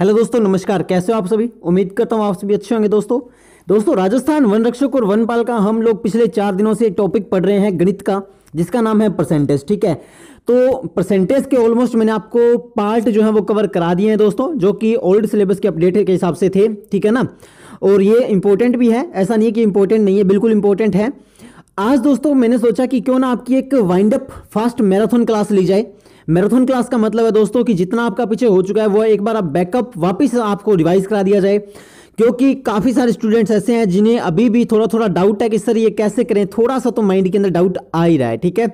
hello दोस्तों नमस्कार कैसे हो आप सभी उम्मीद करता हूँ आप सभी अच्छे होंगे दोस्तों दोस्तों राजस्थान वन रक्षक और वन पाल का हम लोग पिछले चार दिनों से टॉपिक पढ़ रहे हैं गणित का जिसका नाम है परसेंटेज ठीक है तो परसेंटेज के ऑलमोस्ट मैंने आपको पार्ट जो है वो कवर करा दिए हैं दोस्तों जो कि ओल्ड सिलेबस के अपडेट के हिसाब से थे ठीक है ना और ये इंपॉर्टेंट भी है ऐसा नहीं है कि इंपॉर्टेंट नहीं है बिल्कुल इंपॉर्टेंट है आज दोस्तों मैंने सोचा कि क्यों ना आपकी एक wind up fast marathon class ली जाए मैराथन क्लास का मतलब है दोस्तों कि जितना आपका पीछे हो चुका है वो एक बार आप बैकअप वापस आपको रिवाइज करा दिया जाए क्योंकि काफ़ी सारे स्टूडेंट्स ऐसे हैं जिन्हें अभी भी थोड़ा थोड़ा डाउट है कि सर ये कैसे करें थोड़ा सा तो माइंड के अंदर डाउट आ ही रहा है ठीक है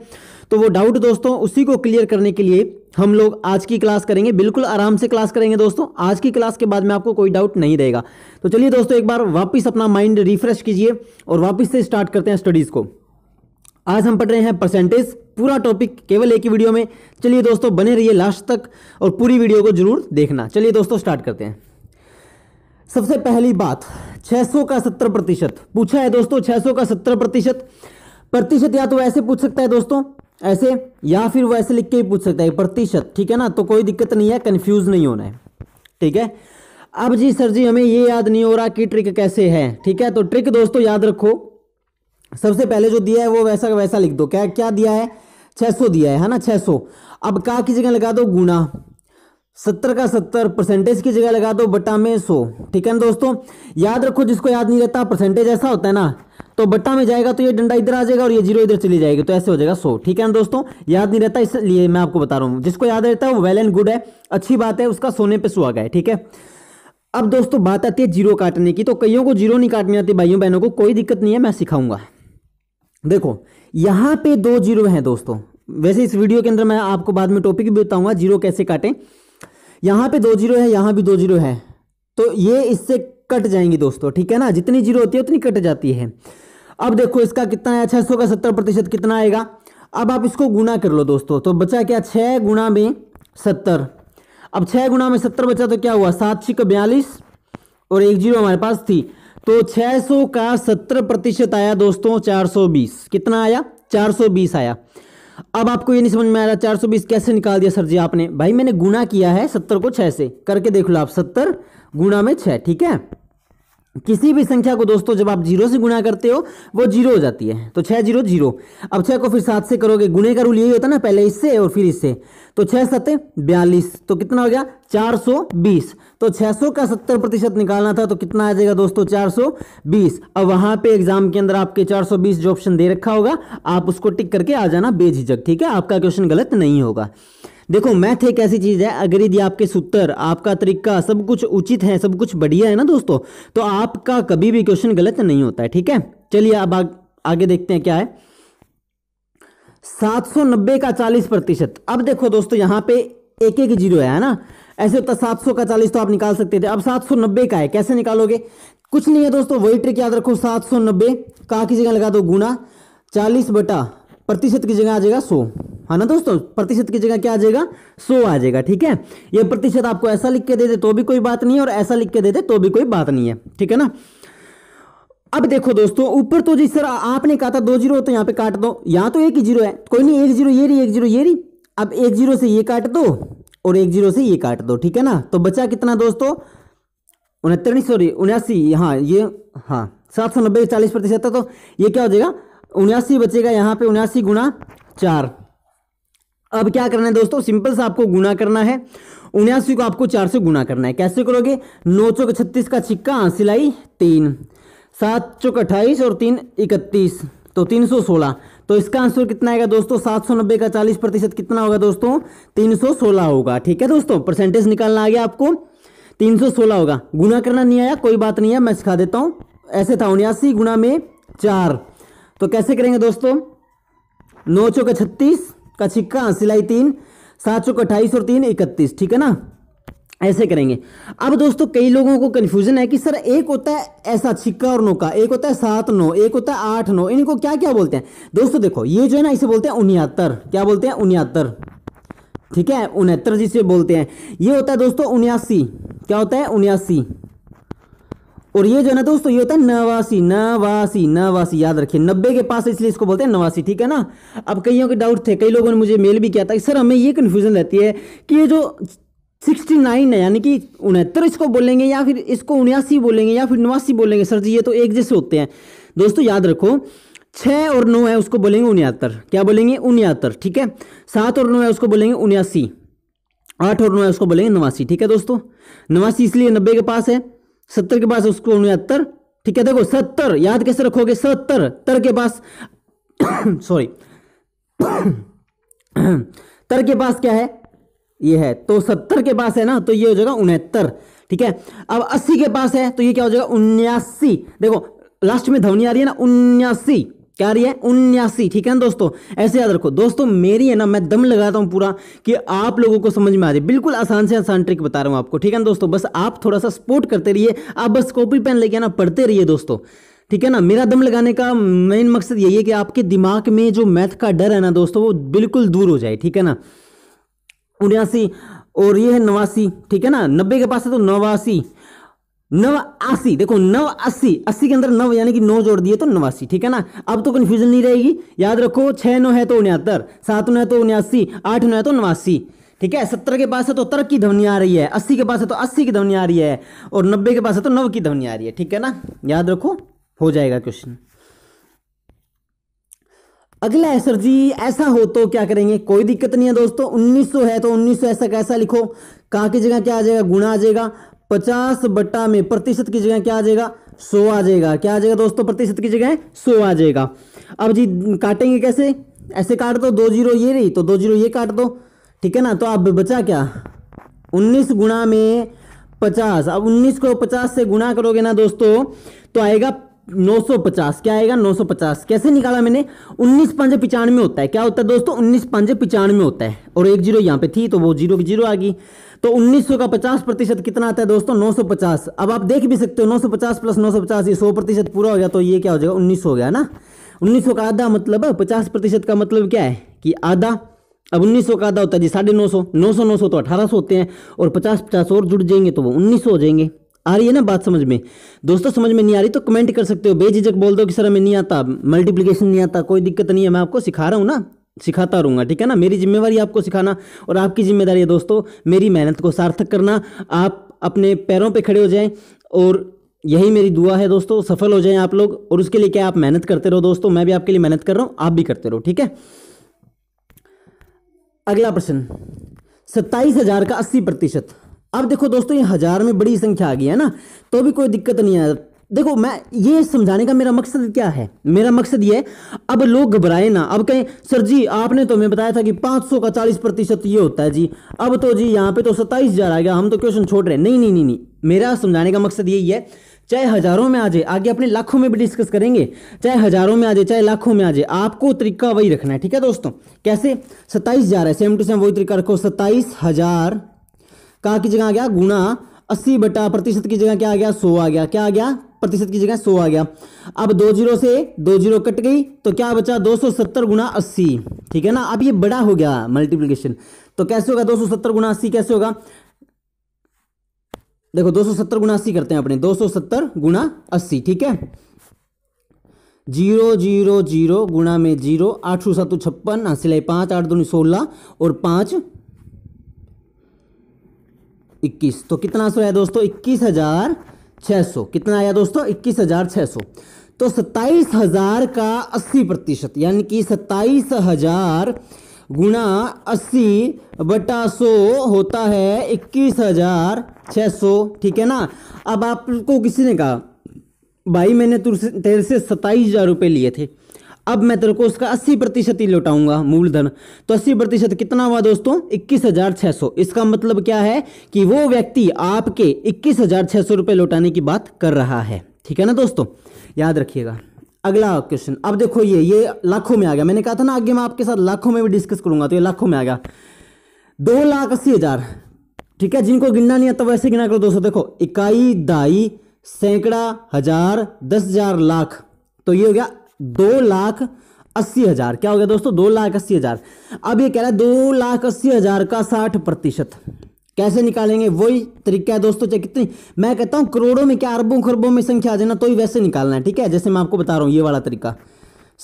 तो वो डाउट दोस्तों उसी को क्लियर करने के लिए हम लोग आज की क्लास करेंगे बिल्कुल आराम से क्लास करेंगे दोस्तों आज की क्लास के बाद में आपको कोई डाउट नहीं रहेगा तो चलिए दोस्तों एक बार वापस अपना माइंड रिफ्रेश कीजिए और वापस से स्टार्ट करते हैं स्टडीज़ को आज हम पढ़ रहे हैं परसेंटेज पूरा टॉपिक केवल एक ही वीडियो में चलिए दोस्तों बने रहिए लास्ट तक और पूरी वीडियो को जरूर देखना चलिए दोस्तों स्टार्ट करते हैं सबसे पहली बात 600 का 70 प्रतिशत पूछा है दोस्तों 600 का 70 प्रतिशत प्रतिशत या तो ऐसे पूछ सकता है दोस्तों ऐसे या फिर वो ऐसे लिख के ही पूछ सकता है प्रतिशत ठीक है ना तो कोई दिक्कत नहीं है कन्फ्यूज नहीं होना है ठीक है अब जी सर जी हमें ये याद नहीं हो रहा कि ट्रिक कैसे है ठीक है तो ट्रिक दोस्तों याद रखो सबसे पहले जो दिया है वो वैसा का वैसा लिख दो क्या क्या दिया है छह सौ दिया है है ना सौ अब का की जगह लगा दो गुना सत्तर का सत्तर परसेंटेज की जगह लगा दो बटा में सो ठीक है ना दोस्तों याद रखो जिसको याद नहीं रहता परसेंटेज ऐसा होता है ना तो बट्टा में जाएगा तो ये डंडा इधर आ जाएगा और ये जीरो इधर चली जाएगी तो ऐसे हो जाएगा सो ठीक है ना दोस्तों याद नहीं रहता इसलिए मैं आपको बता रहा हूँ जिसको याद रहता है वो वेल एंड गुड है अच्छी बात है उसका सोने पर सुहागा है ठीक है अब दोस्तों बात आती है जीरो काटने की तो कईयों को जीरो नहीं काटनी आती भाइयों बहनों को कोई दिक्कत नहीं है मैं सिखाऊंगा देखो यहां पे दो जीरो हैं दोस्तों वैसे इस वीडियो के अंदर मैं आपको बाद में टॉपिक भी बताऊंगा जीरो कैसे काटें यहां पे दो जीरो है यहां भी दो जीरो है तो ये इससे कट जाएंगी दोस्तों ठीक है ना जितनी जीरो होती है उतनी कट जाती है अब देखो इसका कितना है छह सौ का सत्तर प्रतिशत कितना आएगा अब आप इसको गुना कर लो दोस्तों तो बचा क्या छह गुना में सत्तर अब छह गुना में सत्तर बचा तो क्या हुआ सात छिक बयालीस और एक जीरो हमारे पास थी तो 600 का 70 प्रतिशत आया दोस्तों 420 कितना आया 420 आया अब आपको ये नहीं समझ में आ रहा 420 कैसे निकाल दिया सर जी आपने भाई मैंने गुणा किया है 70 को 6 से करके देख लो आप 70 गुणा में 6 ठीक है किसी भी संख्या को दोस्तों जब आप जीरो से गुणा करते हो वो जीरो हो जाती है तो छः जीरो जीरो अब छः को फिर सात से करोगे गुणे का रूल यही होता है ना पहले इससे और फिर इससे तो छः सत्य बयालीस तो कितना हो गया चार सौ बीस तो छः सौ का सत्तर प्रतिशत निकालना था तो कितना आ जाएगा दोस्तों चार सौ बीस अब वहाँ पर एग्जाम के अंदर आपके चार सौ बीस जो ऑप्शन दे रखा होगा आप उसको टिक करके आ जाना बेझिझक ठीक है आपका क्वेश्चन गलत नहीं होगा देखो मैथ एक ऐसी चीज़ है अगर यदि आपके सूत्र आपका तरीका सब कुछ उचित है सब कुछ बढ़िया है ना दोस्तों तो आपका कभी भी क्वेश्चन गलत नहीं होता है ठीक है चलिए अब आगे देखते हैं क्या है 790 का 40 प्रतिशत अब देखो दोस्तों यहाँ पे एक एक जीरो है ना ऐसे होता सात सौ का चालीस तो आप निकाल सकते थे अब सात सौ नब्बे का है कैसे निकालोगे कुछ नहीं है दोस्तों वही ट्रिक याद रखो सात सौ नब्बे का की जगह लगा दो गुना चालीस बटा प्रतिशत की जगह आ जाएगा है हाँ ना दोस्तों प्रतिशत की जगह क्या आ जाएगा सो आ जाएगा ठीक है ये प्रतिशत आपको ऐसा लिख के दे दे तो भी कोई बात नहीं है और ऐसा लिख के दे दे तो भी कोई बात नहीं है ठीक है ना अब देखो दोस्तों ऊपर तो जी सर आपने कहा था दो जीरो तो यहाँ पे काट दो यहाँ तो एक ही जीरो है कोई नहीं एक जीरो ये रही एक जीरो ये रही अब एक जीरो से ये काट दो और एक जीरो से ये काट दो ठीक है ना तो बचा कितना दोस्तों उनहत्तर सॉरी उन्यासी हाँ ये हाँ सात सौ नब्बे चालीस प्रतिशत है तो ये क्या हो जाएगा उन्यासी बचेगा यहाँ पे उन्यासी गुणा चार अब क्या करना है दोस्तों सिंपल सा आपको गुना करना है उन्यासी को आपको चार से गुना करना है कैसे करोगे नौ चौक छत्तीस का छिक्का हाँ, सिलाई तीन सात चौक अट्ठाईस और तीन इकतीस तो तीन सौ सोलह तो इसका आंसर कितना आएगा दोस्तों सात सौ नब्बे का चालीस प्रतिशत कितना होगा दोस्तों तीन सौ सोलह होगा ठीक है दोस्तों परसेंटेज निकालना आ गया आपको तीन सौ सोलह होगा गुना करना नहीं आया कोई बात नहीं है मैं सिखा देता हूँ ऐसे था उन्यासी गुना में चार तो कैसे करेंगे दोस्तों नौ चौक छत्तीस का छिक्का सिलाई तीन सात सौ अट्ठाईस और तीन इकतीस ठीक है ना ऐसे करेंगे अब दोस्तों कई लोगों को कंफ्यूजन है कि सर एक होता है ऐसा छिक्का और नौका एक होता है सात नौ एक होता है आठ नौ इनको क्या क्या बोलते हैं दोस्तों देखो ये जो है ना इसे बोलते हैं उनहत्तर क्या बोलते हैं उनहत्तर ठीक है उनहत्तर जिसे बोलते हैं ये होता है दोस्तों उन्यासी क्या होता है उन्यासी और ये जो है ना दोस्तों ये होता है नवासी नवासी नवासी याद रखिए नब्बे के पास इसलिए इसको बोलते हैं नवासी ठीक है ना अब कईयों के डाउट थे कई लोगों ने मुझे मेल भी किया था कि सर हमें ये कन्फ्यूज़न रहती है कि ये जो सिक्सटी नाइन है यानी कि उनहत्तर इसको बोलेंगे या फिर इसको उन्यासी बोलेंगे या फिर नवासी बोलेंगे सर जी ये तो एक जैसे होते हैं दोस्तों याद रखो छः और नौ है उसको बोलेंगे उनहत्तर क्या बोलेंगे उनहत्तर ठीक है सात और नौ है उसको बोलेंगे उन्यासी आठ और नौ है उसको बोलेंगे नवासी ठीक है दोस्तों नवासी इसलिए नब्बे के पास है सत्तर के पास उसको उनहत्तर ठीक है देखो सत्तर याद कैसे रखोगे सत्तर तर के पास सॉरी तर के पास क्या है ये है तो सत्तर के पास है ना तो ये हो जाएगा उनहत्तर ठीक है अब अस्सी के पास है तो ये क्या हो जाएगा उन्यासी देखो लास्ट में ध्वनि आ रही है ना उन्यासी क्या रही है उन्यासी ठीक है ना दोस्तों ऐसे याद रखो दोस्तों मेरी है ना मैं दम लगाता हूँ पूरा कि आप लोगों को समझ में आ जाए बिल्कुल आसान से आसान ट्रिक बता रहा हूँ आपको ठीक है ना दोस्तों बस आप थोड़ा सा सपोर्ट करते रहिए आप बस कॉपी पेन लेके ना पढ़ते रहिए दोस्तों ठीक है ना मेरा दम लगाने का मेन मकसद यही है कि आपके दिमाग में जो मैथ का डर है ना दोस्तों वो बिल्कुल दूर हो जाए ठीक है ना उन्यासी और ये है नवासी ठीक है ना नब्बे के पास है तो नवासी नव अस्सी देखो नव अस्सी अस्सी के अंदर नव यानी कि नौ जोड़ दिए तो नवासी ठीक है ना अब तो कन्फ्यूजन नहीं रहेगी याद रखो छह नौ है तो उनहत्तर सात नौ है तो उन्यासी आठ नौ है तो नवासी ठीक है सत्तर के पास है तो तर्क की ध्वनि आ रही है अस्सी के पास है तो अस्सी की ध्वनि आ रही है और नब्बे के पास है तो नव की ध्वनि आ रही है ठीक है ना याद रखो हो जाएगा क्वेश्चन अगला है सर जी ऐसा हो तो क्या करेंगे कोई दिक्कत नहीं है दोस्तों 1900 है तो 1900 ऐसा कैसा लिखो कहाँ की जगह क्या आ जाएगा गुणा आ जाएगा पचास बट्टा में प्रतिशत की जगह क्या आ जाएगा सो आ जाएगा क्या आ जाएगा दोस्तों प्रतिशत की जगह सो आ जाएगा अब जी काटेंगे कैसे ऐसे काट दो दो जीरो ये रही तो दो जीरो ये काट दो ठीक है ना तो अब बचा क्या उन्नीस गुणा में पचास अब उन्नीस को पचास से गुणा करोगे ना दोस्तों तो आएगा 950 क्या आएगा 950 कैसे निकाला मैंने उन्नीस पंजे पिचानवे होता है क्या होता है दोस्तों उन्नीस पांच पिचानवे होता है और एक जीरो यहां पे थी तो वो जीरो की जीरो आ गई तो 1900 का 50 प्रतिशत कितना आता है दोस्तों 950 अब आप देख भी सकते हो 950 प्लस 950 ये 100 प्रतिशत पूरा हो गया तो ये क्या हो जाएगा 1900 हो गया ना 1900 का आधा मतलब 50 प्रतिशत का मतलब क्या है कि आधा अब 1900 का आधा होता है जी साढ़े नौ सौ नौ सौ नौ सौ तो अठारह सौ होते हैं और पचास पचास और जुड़ जाएंगे तो वो उन्नीस हो जाएंगे आ रही है ना बात समझ में दोस्तों समझ में नहीं आ रही तो कमेंट कर सकते हो बेझिझक बोल दो कि सर हमें नहीं आता मल्टीप्लीकेशन नहीं आता कोई दिक्कत नहीं है मैं आपको सिखा रहा हूँ ना सिखाता रहूँगा ठीक है ना मेरी जिम्मेवारी आपको सिखाना और आपकी जिम्मेदारी है दोस्तों मेरी मेहनत को सार्थक करना आप अपने पैरों पे खड़े हो जाए और यही मेरी दुआ है दोस्तों सफल हो जाएं आप लोग और उसके लिए क्या आप मेहनत करते रहो दोस्तों मैं भी आपके लिए मेहनत कर रहा हूँ आप भी करते रहो ठीक है अगला प्रश्न सत्ताईस हजार का अस्सी प्रतिशत अब देखो दोस्तों ये हजार में बड़ी संख्या आ गई है ना तो भी कोई दिक्कत नहीं है देखो मैं ये समझाने का मेरा मकसद क्या है मेरा मकसद ये है अब लोग घबराए ना अब कहें सर जी आपने तो हमें बताया था कि 500 का 40 प्रतिशत ये होता है जी अब तो जी यहाँ पे तो सत्ताईस हजार आ गया हम तो क्वेश्चन छोड़ रहे हैं नहीं नहीं नहीं नहीं मेरा समझाने का मकसद यही है चाहे हजारों में आ जाए आगे अपने लाखों में भी डिस्कस करेंगे चाहे हजारों में आ जाए चाहे लाखों में आ जाए आपको तरीका वही रखना है ठीक है दोस्तों कैसे सत्ताईस हजार है सेम टू सेम वही तरीका रखो सत्ताईस हजार कहाँ की जगह आ गया गुणा अस्सी बटा प्रतिशत की जगह क्या आ गया सौ आ गया क्या आ गया प्रतिशत की जगह सो आ गया अब दो जीरो से दो जीरो कट गई तो क्या बचा दो सौ सत्तर गुना अस्सी ठीक है ना अब ये बड़ा हो गया मल्टीप्लीकेशन तो कैसे होगा दो सौ सत्तर गुना अस्सी कैसे होगा देखो दो सौ सत्तर गुना अस्सी करते हैं अपने दो सौ सत्तर गुना अस्सी ठीक है जीरो जीरो जीरो गुणा में जीरो आठ सौ सात छप्पन सिलाई पांच आठ दो सोलह और पांच इक्कीस तो कितना आंसर है दोस्तों इक्कीस हजार 600 कितना आया दोस्तों इक्कीस हजार छः सौ तो सत्ताईस हजार का अस्सी प्रतिशत यानी कि सत्ताईस हजार गुणा अस्सी बटा सो होता है इक्कीस हजार छः सौ ठीक है ना अब आपको किसी ने कहा भाई मैंने तेरे से सत्ताईस हजार रुपये लिए थे अब मैं तेरे को उसका अस्सी प्रतिशत ही लौटाऊंगा मूलधन तो अस्सी प्रतिशत कितना हुआ दोस्तों इक्कीस हजार सौ इसका मतलब क्या है कि वो व्यक्ति आपके इक्कीस हजार छह सौ रुपए लौटाने की बात कर रहा है ठीक है ना दोस्तों याद रखिएगा अगला क्वेश्चन अब देखो ये ये लाखों में आ गया मैंने कहा था ना आगे मैं आपके साथ लाखों में भी डिस्कस करूंगा तो ये लाखों में आ गया दो लाख अस्सी हजार ठीक है जिनको गिनना नहीं आता तो वैसे गिना करो दोस्तों देखो इकाई दाई सैकड़ा हजार दस हजार लाख तो ये हो गया दो लाख अस्सी हजार क्या हो गया दोस्तों दो लाख अस्सी हजार अब ये कह रहा है दो लाख अस्सी हजार का साठ प्रतिशत कैसे निकालेंगे वही तरीका है दोस्तों चाहे कितनी मैं कहता हूं करोड़ों में क्या अरबों खरबों में संख्या आ जाना तो ही वैसे निकालना है ठीक है जैसे मैं आपको बता रहा हूं ये वाला तरीका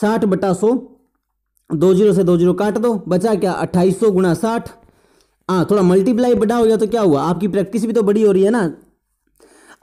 साठ बटा सो दो जीरो से दो जीरो काट दो बचा क्या अट्ठाईस सौ गुणा साठ हाँ थोड़ा मल्टीप्लाई बड़ा हो गया तो क्या हुआ आपकी प्रैक्टिस भी तो बड़ी हो रही है ना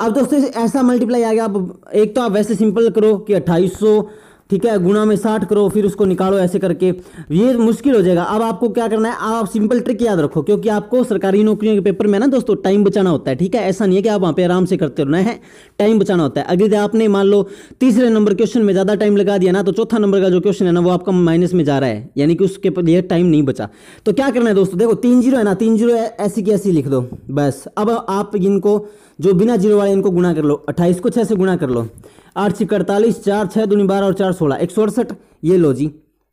अब दोस्तों ऐसा मल्टीप्लाई आ गया आप एक तो आप वैसे सिंपल करो कि अट्ठाईस सौ ठीक है गुणा में साठ करो फिर उसको निकालो ऐसे करके ये मुश्किल हो जाएगा अब आपको क्या करना है आप सिंपल ट्रिक याद रखो क्योंकि आपको सरकारी नौकरियों के पेपर में ना दोस्तों टाइम बचाना होता है ठीक है ऐसा नहीं है कि आप वहाँ पे आराम से करते रहना है टाइम बचाना होता है अगर आपने मान लो तीसरे नंबर क्वेश्चन में ज़्यादा टाइम लगा दिया ना तो चौथा नंबर का जो क्वेश्चन है ना वो आपका माइनस में जा रहा है यानी कि उसके लिए टाइम नहीं बचा तो क्या करना है दोस्तों देखो तीन जीरो है ना तीन जीरो ऐसी की ऐसी लिख दो बस अब आप इनको जो बिना जीरो वाले इनको गुणा कर लो अट्ठाईस को छः से गुणा कर लो आठ छः अड़तालीस चार छः दूनी बारह और चार सोलह एक सौ अड़सठ ये लो जी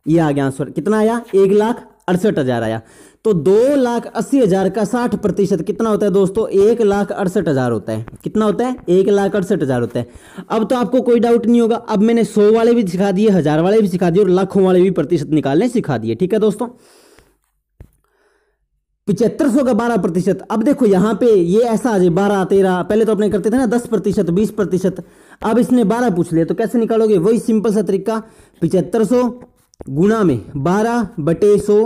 ये आ गया आंसर कितना आया एक लाख अड़सठ हज़ार आया तो दो लाख अस्सी हज़ार का साठ प्रतिशत कितना होता है दोस्तों एक लाख अड़सठ हज़ार होता है कितना होता है एक लाख अड़सठ हज़ार होता है अब तो आपको कोई डाउट नहीं होगा अब मैंने सौ वाले भी सिखा दिए हज़ार वाले भी सिखा दिए और लाखों वाले भी प्रतिशत निकालने सिखा दिए ठीक है दोस्तों पिचहत्तर सौ का बारह प्रतिशत अब देखो यहाँ पे ये ऐसा आ जाए बारह तेरह पहले तो अपने करते थे ना दस प्रतिशत बीस प्रतिशत अब इसने बारह पूछ लिया तो कैसे निकालोगे वही सिंपल सा तरीका पिचहत्तर सौ गुना में बारह बटे सौ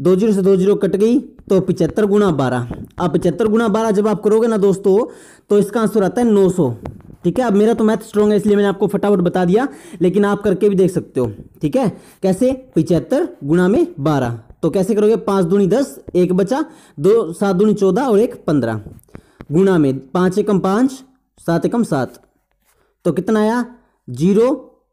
दो जीरो से दो जीरो कट गई तो पिचहत्तर गुना बारह अब पिचहत्तर गुना बारह जब आप करोगे ना दोस्तों तो इसका आंसर आता है नौ सौ ठीक है अब मेरा तो मैथ स्ट्रॉन्ग है इसलिए मैंने आपको फटाफट बता दिया लेकिन आप करके भी देख सकते हो ठीक है कैसे पिचहत्तर गुना में बारह तो कैसे करोगे पाँच दूनी दस एक बचा दो सात दूनी चौदह और एक पंद्रह गुना में पाँच एकम पाँच सात एकम सात तो कितना आया जीरो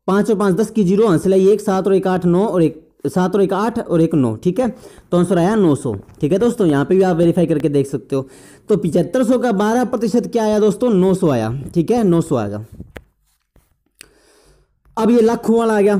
पाँच और पाँच दस की जीरो आंसर हाँ, आई एक सात और एक आठ नौ और एक सात और एक आठ और एक नौ ठीक है तो आंसर आया नौ सौ ठीक है दोस्तों यहाँ पे भी आप वेरीफाई करके देख सकते हो तो पिछहत्तर सौ का बारह प्रतिशत क्या आया दोस्तों नौ सौ आया ठीक है नौ सौ आएगा अब ये लाखों वाला आ गया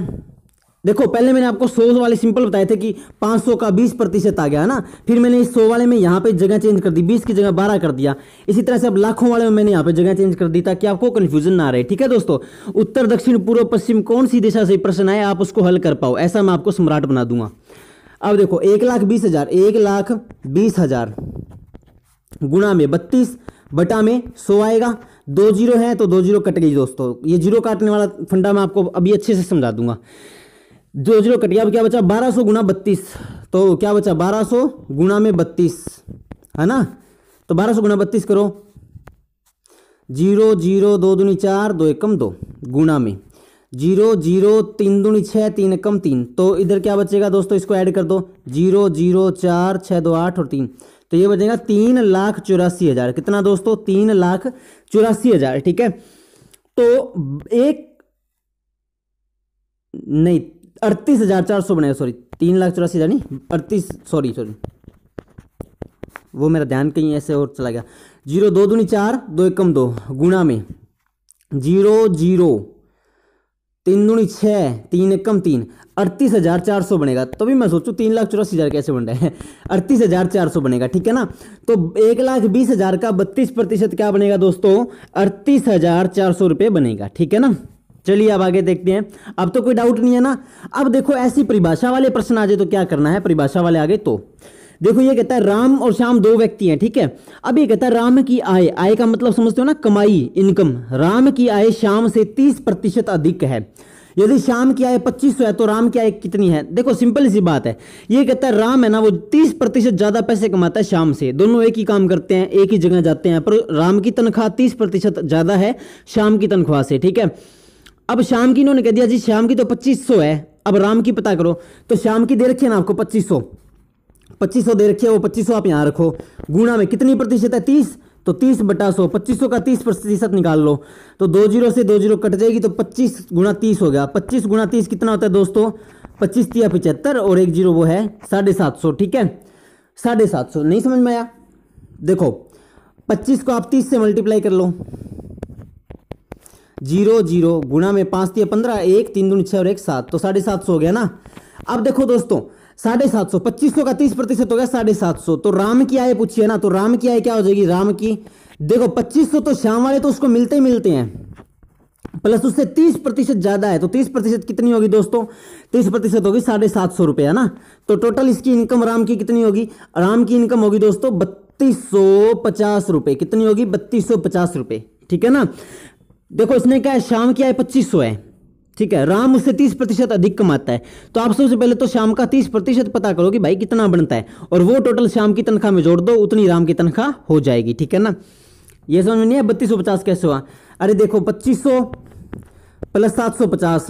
देखो पहले मैंने आपको सौ वाले सिंपल बताए थे कि 500 का 20 प्रतिशत आ गया है ना फिर मैंने इस सौ वाले में यहाँ पे जगह चेंज कर दी 20 की जगह 12 कर दिया इसी तरह से अब लाखों वाले में मैंने यहाँ पे जगह चेंज कर दी ताकि आपको कन्फ्यूजन ना रहे ठीक है दोस्तों उत्तर दक्षिण पूर्व पश्चिम कौन सी दिशा से प्रश्न आए आप उसको हल कर पाओ ऐसा मैं आपको सम्राट बना दूंगा अब देखो एक लाख बीस हजार एक लाख बीस हजार गुणा में बत्तीस बटा में सौ आएगा दो जीरो है तो दो जीरो कट गई दोस्तों ये जीरो काटने वाला फंडा मैं आपको अभी अच्छे से समझा दूंगा जो जीरो कट गया अब क्या बचा बारह सौ गुना बत्तीस तो क्या बचा बारह सौ गुना में बत्तीस है ना तो बारह सौ गुना बत्तीस करो जीरो जीरो दो दूनी चार दो एकम दो गुना में जीरो जीरो तीन दूनी छः तीन एकम तीन तो इधर क्या बचेगा दोस्तों इसको ऐड कर दो जीरो जीरो चार छः दो आठ और तीन तो ये बचेगा तीन लाख चौरासी हज़ार कितना दोस्तों तीन लाख चौरासी हज़ार ठीक है तो एक नहीं अड़तीस हज़ार चार सौ बनाया सॉरी तीन लाख चौरासी हज़ार नहीं अड़तीस सॉरी सॉरी वो मेरा ध्यान कहीं ऐसे और चला गया जीरो दो दूनी चार दो एकम दो गुणा में जीरो जीरो तीन दूनी छः तीन एकम तीन अड़तीस हज़ार चार सौ बनेगा तभी मैं सोचूँ तीन लाख चौरासी हज़ार कैसे बन रहा है अड़तीस हज़ार चार सौ बनेगा ठीक है ना तो एक लाख बीस हज़ार का बत्तीस प्रतिशत क्या बनेगा दोस्तों अड़तीस हज़ार चार सौ रुपये बनेगा ठीक है ना चलिए अब आगे देखते हैं अब तो कोई डाउट नहीं है ना अब देखो ऐसी परिभाषा वाले प्रश्न आ जाए तो क्या करना है परिभाषा वाले आगे तो देखो ये कहता है राम और श्याम दो व्यक्ति हैं ठीक है अब ये कहता है राम की आय आय का मतलब समझते हो ना कमाई इनकम राम की आय श्याम से तीस प्रतिशत अधिक है यदि श्याम की आय पच्चीस है तो राम की आय कितनी है देखो सिंपल सी बात है ये कहता है राम है ना वो तीस प्रतिशत ज़्यादा पैसे कमाता है श्याम से दोनों एक ही काम करते हैं एक ही जगह जाते हैं पर राम की तनख्वाह तीस प्रतिशत ज़्यादा है श्याम की तनख्वाह से ठीक है अब शाम की इन्होंने कह दिया जी शाम की तो पच्चीस सौ है अब राम की पता करो तो शाम की दे रखी है ना आपको पच्चीस सौ पच्चीस सौ दे रखी है वो पच्चीस सौ आप यहाँ रखो गुणा में कितनी प्रतिशत है तीस तो तीस बटा सौ पच्चीस सौ का तीस प्रतिशत निकाल लो तो दो जीरो से दो जीरो कट जाएगी तो पच्चीस गुणा तीस हो गया पच्चीस गुणा तीस कितना होता है दोस्तों पच्चीस तिया पिचहत्तर और एक जीरो वो है साढ़े सात सौ ठीक है साढ़े सात सौ नहीं समझ में आया देखो पच्चीस को आप तीस से मल्टीप्लाई कर लो जीरो जीरो गुणा में पाँच तीन पंद्रह एक तीन दून छः और एक सात तो साढ़े सात सौ हो गया ना अब देखो दोस्तों साढ़े सात सौ पच्चीस सौ का तीस प्रतिशत हो गया साढ़े सात सौ तो राम की आय पूछी है ना तो राम की आय क्या हो जाएगी राम की देखो पच्चीस सौ तो श्याम वाले तो उसको मिलते ही मिलते हैं प्लस उससे तीस प्रतिशत ज्यादा है तो तीस प्रतिशत कितनी होगी दोस्तों तीस प्रतिशत होगी साढ़े सात सौ रुपये है ना तो टोटल इसकी इनकम राम की कितनी होगी राम की इनकम होगी दोस्तों बत्तीस सौ पचास रुपये कितनी होगी बत्तीस सौ पचास रुपये ठीक है ना देखो इसने क्या है शाम की आय पच्चीस सौ है ठीक है राम उससे तीस प्रतिशत अधिक कमाता है तो आप सबसे पहले तो शाम का तीस प्रतिशत पता करो कि भाई कितना बनता है और वो टोटल शाम की तनख्वाह में जोड़ दो उतनी राम की तनख्वाह हो जाएगी ठीक है ना ये समझ में नहीं है बत्तीस सौ पचास कैसे हुआ अरे देखो पच्चीस सौ प्लस सात सौ पचास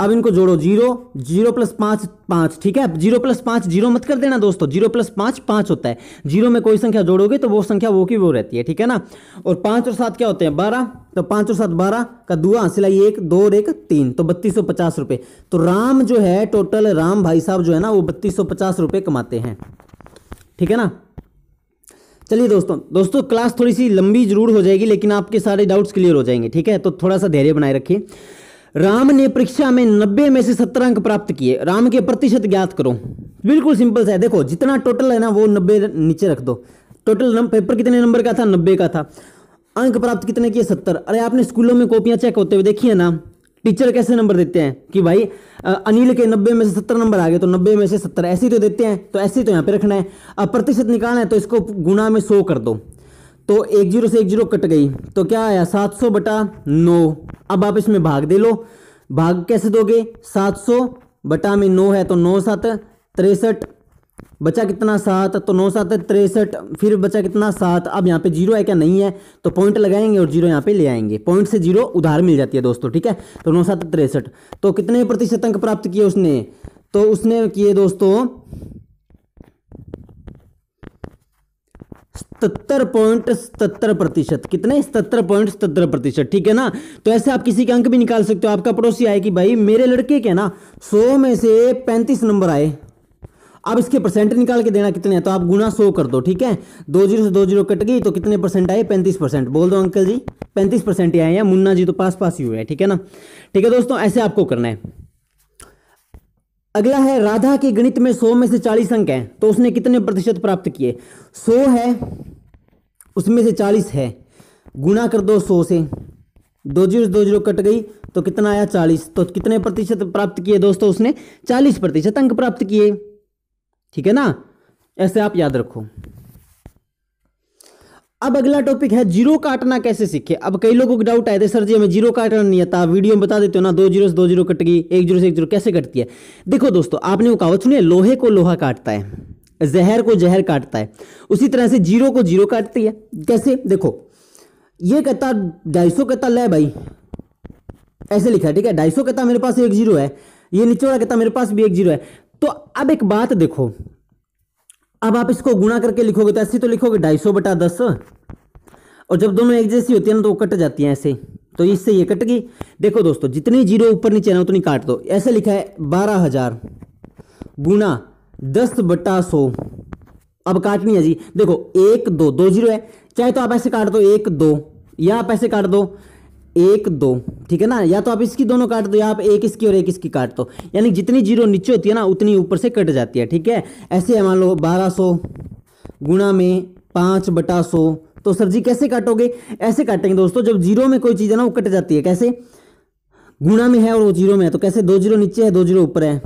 अब इनको जोड़ो जीरो जीरो प्लस पाँच पाँच ठीक है जीरो प्लस पाँच जीरो मत कर देना दोस्तों जीरो प्लस पाँच पाँच होता है जीरो में कोई संख्या जोड़ोगे तो वो संख्या वो की वो रहती है ठीक है ना और पाँच और सात क्या होते हैं बारह तो पाँच और सात बारह का दुआ सिलाई एक दो और एक तीन तो बत्तीस सौ पचास तो राम जो है टोटल राम भाई साहब जो है ना वो बत्तीस सौ पचास कमाते हैं ठीक है ना चलिए दोस्तों दोस्तों क्लास थोड़ी सी लंबी जरूर हो जाएगी लेकिन आपके सारे डाउट्स क्लियर हो जाएंगे ठीक है तो थोड़ा सा धैर्य बनाए रखिए राम ने परीक्षा में नब्बे में से सत्तर अंक प्राप्त किए राम के प्रतिशत ज्ञात करो बिल्कुल सिंपल सा है देखो जितना टोटल है ना वो नब्बे नीचे रख दो टोटल पेपर कितने नंबर का था नब्बे का था अंक प्राप्त कितने किए सत्तर अरे आपने स्कूलों में कॉपियां चेक होते हुए देखी है ना टीचर कैसे नंबर देते हैं कि भाई अनिल के नब्बे में से सत्तर नंबर आ गए तो नब्बे में से सत्तर ऐसे ही तो देते हैं तो ऐसे ही तो यहाँ पे रखना है अब प्रतिशत निकालना है तो इसको गुणा में सो कर दो तो एक जीरो से एक जीरो कट गई तो क्या आया सात सौ बटा नौ अब आप इसमें भाग दे लो भाग कैसे दोगे सात सौ बटा में नौ है तो नौ सात तिरसठ बचा कितना सात तो नौ सात तिरसठ फिर बचा कितना सात अब यहाँ पे जीरो है क्या नहीं है तो पॉइंट लगाएंगे और जीरो यहाँ पे ले आएंगे पॉइंट से जीरो उधार मिल जाती है दोस्तों ठीक है तो नौ सात तिरसठ तो कितने प्रतिशत अंक प्राप्त किए उसने तो उसने किए दोस्तों सतर पॉइंट सतर प्रतिशत कितने सतर पॉइंट सतर प्रतिशत ठीक है ना तो ऐसे आप किसी के अंक भी निकाल सकते हो आपका पड़ोसी आए कि भाई मेरे लड़के के ना सौ में से पैंतीस नंबर आए अब इसके परसेंट निकाल के देना कितने है तो आप गुना सो कर दो ठीक है दो जीरो से दो जीरो कट गई तो कितने परसेंट आए पैंतीस परसेंट बोल दो अंकल जी पैंतीस परसेंट ही आए हैं मुन्ना जी तो पास पास ही हुए हैं ठीक है ना ठीक है दोस्तों ऐसे आपको करना है अगला है राधा के गणित में सौ में से चालीस अंक हैं तो उसने कितने प्रतिशत प्राप्त किए सौ है उसमें से चालीस है गुणा कर दो सौ से दो जीरो दो जीरो कट गई तो कितना आया चालीस तो कितने प्रतिशत प्राप्त किए दोस्तों उसने चालीस प्रतिशत अंक प्राप्त किए ठीक है ना ऐसे आप याद रखो अब अगला टॉपिक है जीरो काटना कैसे सीखे अब कई लोगों को डाउट आए थे सर जी हमें जीरो काटना नहीं आता वीडियो में बता देते हो ना दो जीरो से दो जीरो कट गई एक जीरो से एक जीरो कैसे कटती है देखो दोस्तों आपने वो कहावत सुनिए लोहे को लोहा काटता है जहर को जहर काटता है उसी तरह से जीरो को जीरो काटती है कैसे देखो ये कहता ढाई सौ कहता ले भाई ऐसे लिखा ठीक है ढाई सौ कहता मेरे पास एक जीरो है ये नीचे वाला कहता मेरे पास भी एक जीरो है तो अब एक बात देखो अब आप इसको गुणा करके लिखोगे तो ऐसे तो लिखोगे ढाई सौ बटा दस और जब दोनों एक जैसी होती है ना तो वो कट जाती है ऐसे तो इससे ये कट गई देखो दोस्तों जितनी जीरो ऊपर नीचे ना उतनी काट दो ऐसे लिखा है बारह हजार गुणा दस बटा सो अब काटनी है जी देखो एक दो दो जीरो है चाहे तो आप ऐसे काट दो एक दो या आप ऐसे काट दो एक दो ठीक है ना या तो आप इसकी दोनों काट दो या आप एक इसकी और एक इसकी काट दो यानी जितनी जीरो नीचे होती है ना उतनी ऊपर से कट जाती है ठीक है ऐसे मान लो बारह सौ गुणा में पाँच बटा सौ तो सर जी कैसे काटोगे ऐसे काटेंगे दोस्तों जब जीरो में कोई चीज़ है ना वो कट जाती है कैसे गुणा में है और वो जीरो में है तो कैसे दो जीरो नीचे है दो जीरो ऊपर है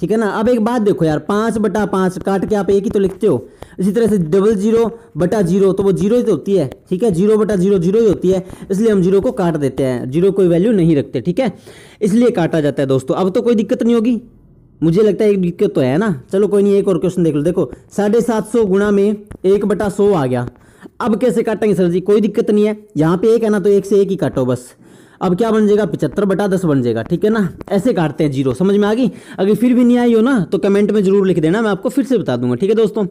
ठीक है ना अब एक बात देखो यार पाँच बटा पाँच काट के आप एक ही तो लिखते हो इसी तरह से डबल जीरो बटा जीरो तो वो जीरो ही तो होती है ठीक है जीरो बटा जीरो जीरो ही होती है इसलिए हम जीरो को काट देते हैं जीरो कोई वैल्यू नहीं रखते ठीक है इसलिए काटा जाता है दोस्तों अब तो कोई दिक्कत नहीं होगी मुझे लगता है एक दिक्कत तो है ना चलो कोई नहीं एक और क्वेश्चन देख लो देखो साढ़े सात सौ गुणा में एक बटा सौ आ गया अब कैसे काटेंगे सर जी कोई दिक्कत नहीं है यहाँ पे एक है ना तो एक से एक ही काटो बस अब क्या बन जाएगा पिचहत्तर बटा दस बन जाएगा ठीक है ना ऐसे काटते हैं जीरो समझ में आ गई अगर फिर भी नहीं आई हो ना तो कमेंट में जरूर लिख देना मैं आपको फिर से बता दूंगा ठीक है दोस्तों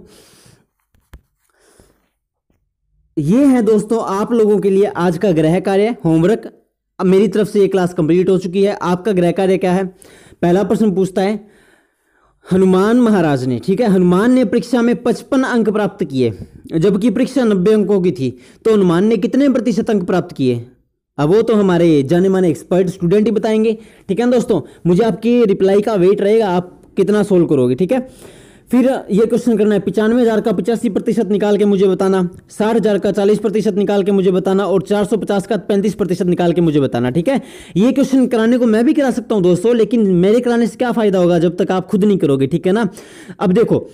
ये है दोस्तों आप लोगों के लिए आज का ग्रह कार्य होमवर्क अब मेरी तरफ से ये क्लास कंप्लीट हो चुकी है आपका ग्रह कार्य क्या है पहला प्रश्न पूछता है हनुमान महाराज ने ठीक है हनुमान ने परीक्षा में पचपन अंक प्राप्त किए जबकि परीक्षा नब्बे अंकों की थी तो हनुमान ने कितने प्रतिशत अंक प्राप्त किए अब वो तो हमारे जाने माने एक्सपर्ट स्टूडेंट ही बताएंगे ठीक है ना दोस्तों मुझे आपकी रिप्लाई का वेट रहेगा आप कितना सोल्व करोगे ठीक है फिर ये क्वेश्चन करना है पचानवे हज़ार का पचासी प्रतिशत निकाल के मुझे बताना साठ हज़ार का चालीस प्रतिशत निकाल के मुझे बताना और चार सौ पचास का पैंतीस प्रतिशत निकाल के मुझे बताना ठीक है ये क्वेश्चन कराने को मैं भी करा सकता हूँ दोस्तों लेकिन मेरे कराने से क्या फ़ायदा होगा जब तक आप खुद नहीं करोगे ठीक है ना अब देखो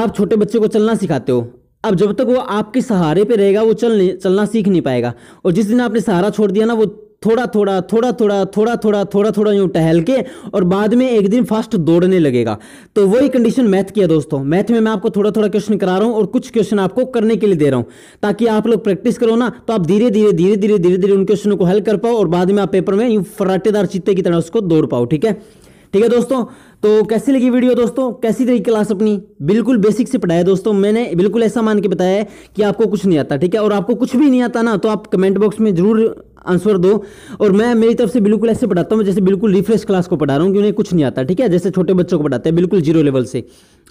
आप छोटे बच्चों को चलना सिखाते हो अब जब तक वो आपके सहारे पे रहेगा वो चल नहीं चलना सीख नहीं पाएगा और जिस दिन आपने सहारा छोड़ दिया ना वो थोड़ा थोड़ा थोड़ा थोड़ा थोड़ा थोड़ा थोड़ा थोड़ा यूँ टहल के और बाद में एक दिन फास्ट दौड़ने लगेगा तो वही कंडीशन मैथ की है दोस्तों मैथ में मैं आपको थोड़ा थोड़ा क्वेश्चन करा रहा हूँ और कुछ क्वेश्चन आपको करने के लिए दे रहा हूँ ताकि आप लोग प्रैक्टिस करो ना तो आप धीरे धीरे धीरे धीरे धीरे धीरे उन क्वेश्चन को हल कर पाओ और बाद में आप पेपर में यूँ फराटेदार चित्ते की तरह उसको दौड़ पाओ ठीक है ठीक है दोस्तों तो कैसी लगी वीडियो दोस्तों कैसी रही क्लास अपनी बिल्कुल बेसिक से पढ़ाया दोस्तों मैंने बिल्कुल ऐसा मान के बताया कि आपको कुछ नहीं आता ठीक है और आपको कुछ भी नहीं आता ना तो आप कमेंट बॉक्स में जरूर आंसर दो और मैं मेरी तरफ से बिल्कुल ऐसे पढ़ाता हूँ जैसे बिल्कुल रिफ्रेश क्लास को पढ़ा रहा हूँ कि उन्हें कुछ नहीं आता ठीक है जैसे छोटे बच्चों को पढ़ाते हैं बिल्कुल जीरो लेवल से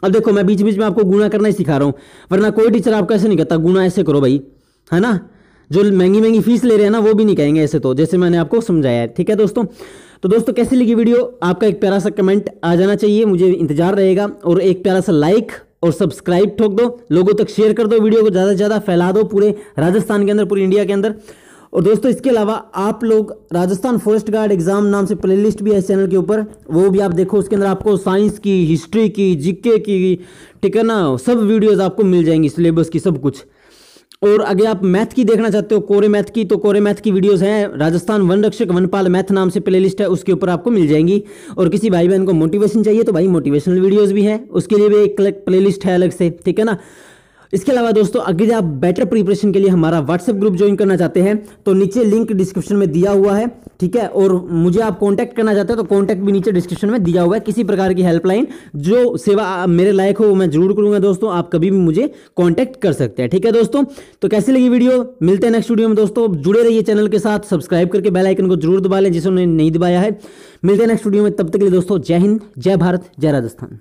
अब देखो मैं बीच बीच में आपको गुणा करना ही सिखा रहा हूँ वरना कोई टीचर आपको ऐसे नहीं कहता गुणा ऐसे करो भाई है ना जो महंगी महंगी फीस ले रहे हैं ना वो भी नहीं कहेंगे ऐसे तो जैसे मैंने आपको समझाया है ठीक है दोस्तों तो दोस्तों कैसी लगी वीडियो आपका एक प्यारा सा कमेंट आ जाना चाहिए मुझे इंतजार रहेगा और एक प्यारा सा लाइक और सब्सक्राइब ठोक दो लोगों तक शेयर कर दो वीडियो को ज़्यादा से ज़्यादा फैला दो पूरे राजस्थान के अंदर पूरे इंडिया के अंदर और दोस्तों इसके अलावा आप लोग राजस्थान फॉरेस्ट गार्ड एग्जाम नाम से प्लेलिस्ट भी है इस चैनल के ऊपर वो भी आप देखो उसके अंदर आपको साइंस की हिस्ट्री की जीके की ठीक है ना सब वीडियोज़ आपको मिल जाएंगी सिलेबस की सब कुछ और अगर आप मैथ की देखना चाहते हो कोरे मैथ की तो कोरे मैथ की वीडियोस हैं राजस्थान वन रक्षक वनपाल मैथ नाम से प्लेलिस्ट है उसके ऊपर आपको मिल जाएंगी और किसी भाई बहन को मोटिवेशन चाहिए तो भाई मोटिवेशनल वीडियोस भी है उसके लिए भी एक लिस्ट है अलग से ठीक है ना इसके अलावा दोस्तों अगर आप बेटर प्रिपरेशन के लिए हमारा व्हाट्सएप ग्रुप ज्वाइन करना चाहते हैं तो नीचे लिंक डिस्क्रिप्शन में दिया हुआ है ठीक है और मुझे आप कॉन्टैक्ट करना चाहते हो तो कॉन्टैक्ट भी नीचे डिस्क्रिप्शन में दिया हुआ है किसी प्रकार की हेल्पलाइन जो सेवा मेरे लायक हो वो मैं जरूर करूंगा दोस्तों आप कभी भी मुझे कॉन्टैक्ट कर सकते हैं ठीक है दोस्तों तो कैसी लगी वीडियो मिलते हैं नेक्स्ट वीडियो में दोस्तों जुड़े रहिए चैनल के साथ सब्सक्राइब करके बेलाइकन को जरूर दबा लें जिसने नहीं दबाया है मिलते हैं नेक्स्ट वीडियो में तब तक के लिए दोस्तों जय हिंद जय भारत जय राजस्थान